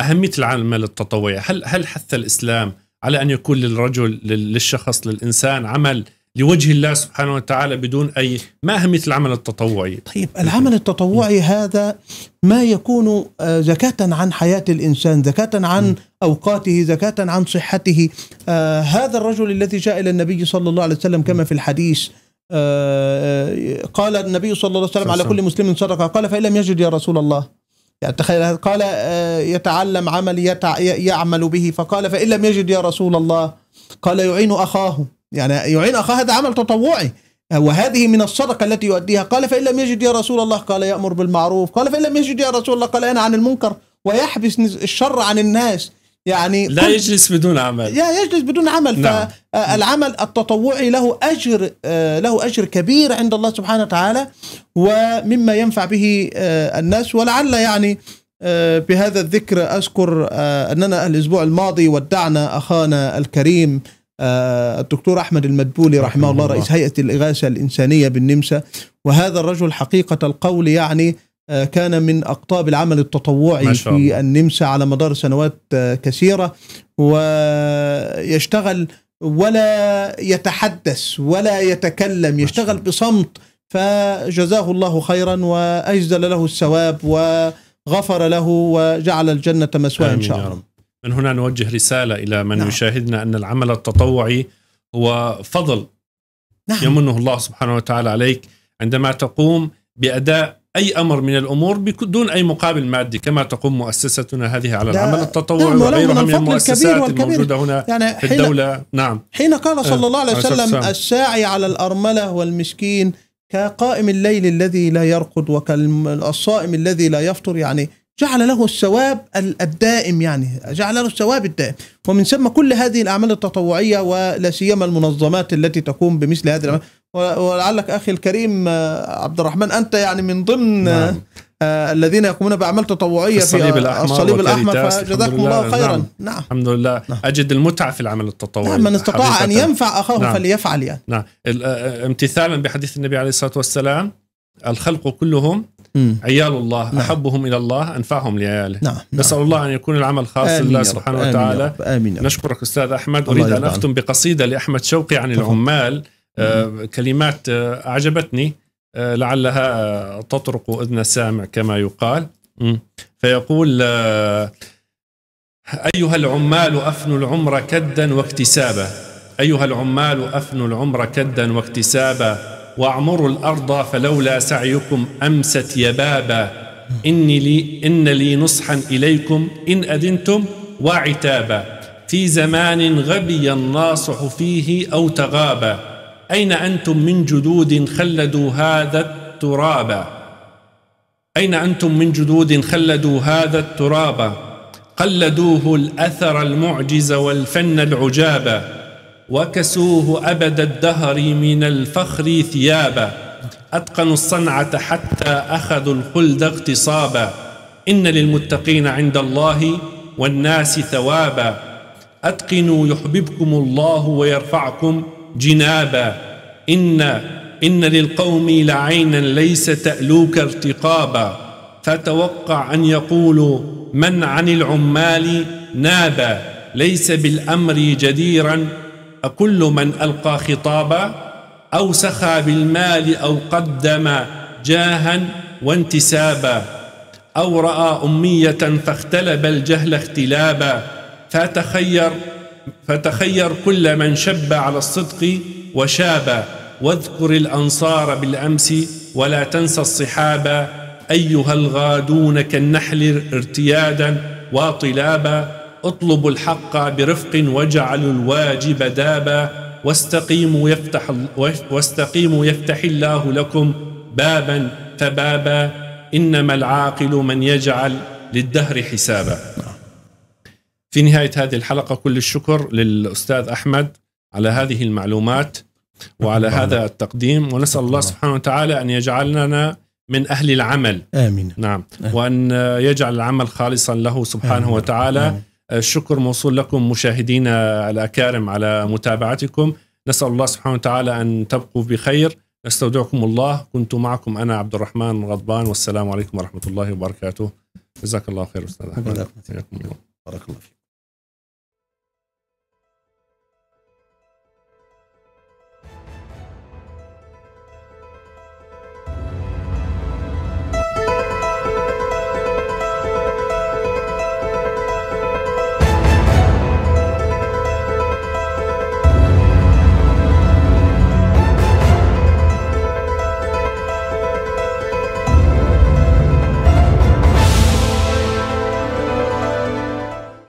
اهميه العمل التطوعي هل هل حث الاسلام على ان يكون للرجل للشخص للانسان عمل لوجه الله سبحانه وتعالى بدون اي ما اهميه العمل التطوعي طيب العمل التطوعي هذا ما يكون آه، زكاة عن حياة الإنسان زكاة عن أوقاته زكاة عن صحته آه، هذا الرجل الذي جاء إلى النبي صلى الله عليه وسلم كما في الحديث آه، قال النبي صلى الله عليه وسلم على كل مسلم صدقة قال فإن لم يجد يا رسول الله يعني تخيل قال آه، يتعلم عمل يتع يعمل به فقال فإن لم يجد يا رسول الله قال يعين أخاه يعني يعين أخاه هذا عمل تطوعي وهذه من الصدقة التي يؤديها قال فإن لم يجد يا رسول الله قال يأمر بالمعروف قال فإن لم يجد يا رسول الله قال أنا عن المنكر ويحبس الشر عن الناس يعني لا يجلس بدون عمل يا يجلس بدون عمل نعم. فالعمل التطوعي له أجر آه، له أجر كبير عند الله سبحانه وتعالى ومما ينفع به آه، الناس ولعل يعني آه، بهذا الذكر أذكر أننا الأسبوع الماضي ودعنا أخانا الكريم الدكتور أحمد المدبولي رحمه الله رئيس هيئة الإغاثة الإنسانية بالنمسا وهذا الرجل حقيقة القول يعني آه، كان من أقطاب العمل التطوعي في النمسا على مدار سنوات آه، كثيرة ويشتغل ولا يتحدث ولا يتكلم يشتغل بصمت فجزاه الله خيرا وأجزل له الثواب وغفر له وجعل الجنة مثواه إن شاء الله من هنا نوجه رسالة إلى من نعم. يشاهدنا أن العمل التطوعي هو فضل نعم. يمنه الله سبحانه وتعالى عليك عندما تقوم بأداء أي أمر من الأمور بدون أي مقابل مادي كما تقوم مؤسستنا هذه على العمل التطوعي نعم، وغيرها من المؤسسات الموجودة هنا يعني في الدولة نعم حين قال أه، صلى الله عليه وسلم الساعي على الأرملة والمسكين كقائم الليل الذي لا يرقد وكالصائم الذي لا يفطر يعني جعل له الثواب الدائم يعني جعل له الثواب الدائم ومن ثم كل هذه الأعمال التطوعية ولا سيما المنظمات التي تقوم بمثل هذه الأعمال ولعلك أخي الكريم آه، عبد الرحمن أنت يعني من ضمن نعم. آه الذين يقومون باعمال تطوعيه في الصليب آه، الاحمر الصليب الاحمر فجزاكم الله خيرا نعم. نعم الحمد لله نعم. اجد المتعه في العمل التطوعي نعم من استطاع حقيقة. ان ينفع اخاه نعم. فليفعل يعني نعم آه، امتثالا بحديث النبي عليه الصلاه والسلام الخلق كلهم مم. عيال الله نعم. أحبهم إلى الله أنفعهم لعياله نعم. نعم. نسأل نعم. الله أن يكون العمل خاص لله سبحانه آمين وتعالى آمين, آمين نشكرك أستاذ أحمد أريد أن أختم بقصيدة لأحمد شوقي عن طبعا. العمال آه كلمات آه أعجبتني آه لعلها آه، تطرق أذن السامع كما يقال مم. فيقول آه أيها العمال أفنوا العمر كدا واكتسابا أيها العمال أفنوا العمر كدا واكتسابا واعمروا الارض فلولا سعيكم امست يبابا اني لي ان لي نصحا اليكم ان اذنتم وعتابا في زمان غبي الناصح فيه او تغابا اين انتم من جدود خلدوا هذا التراب اين انتم من جدود خلدوا هذا التراب قلدوه الاثر المعجز والفن العجابا وكسوه أبد الدهر من الفخر ثيابا أتقنوا الصنعة حتى أخذوا الخلد اغتصابا إن للمتقين عند الله والناس ثوابا أتقنوا يحببكم الله ويرفعكم جنابا إن إن للقوم لعينا ليس تألوك ارتقابا فتوقع أن يقولوا من عن العمال نابا ليس بالأمر جديرا أكل من ألقى خطابا أو سخى بالمال أو قدم جاها وانتسابا أو رأى أمية فاختلب الجهل اختلابا فتخير فتخير كل من شب على الصدق وشابا واذكر الأنصار بالأمس ولا تنسى الصحابة أيها الغادون كالنحل ارتيادا وطلابا اطلبوا الحق برفق واجعلوا الواجب دابا واستقيموا يفتح واستقيموا يفتح الله لكم بابا فبابا انما العاقل من يجعل للدهر حسابا. في نهايه هذه الحلقه كل الشكر للاستاذ احمد على هذه المعلومات وعلى هذا التقديم ونسال الله سبحانه وتعالى ان يجعلنا من أهل العمل آمين نعم آمين. وأن يجعل العمل خالصا له سبحانه آمين. وتعالى آمين. الشكر موصول لكم مشاهدينا الأكارم على متابعتكم نسأل الله سبحانه وتعالى أن تبقوا بخير نستودعكم الله كنت معكم أنا عبد الرحمن غضبان والسلام عليكم ورحمة الله وبركاته جزاك الله خير أستاذ أحمد بارك الله فيك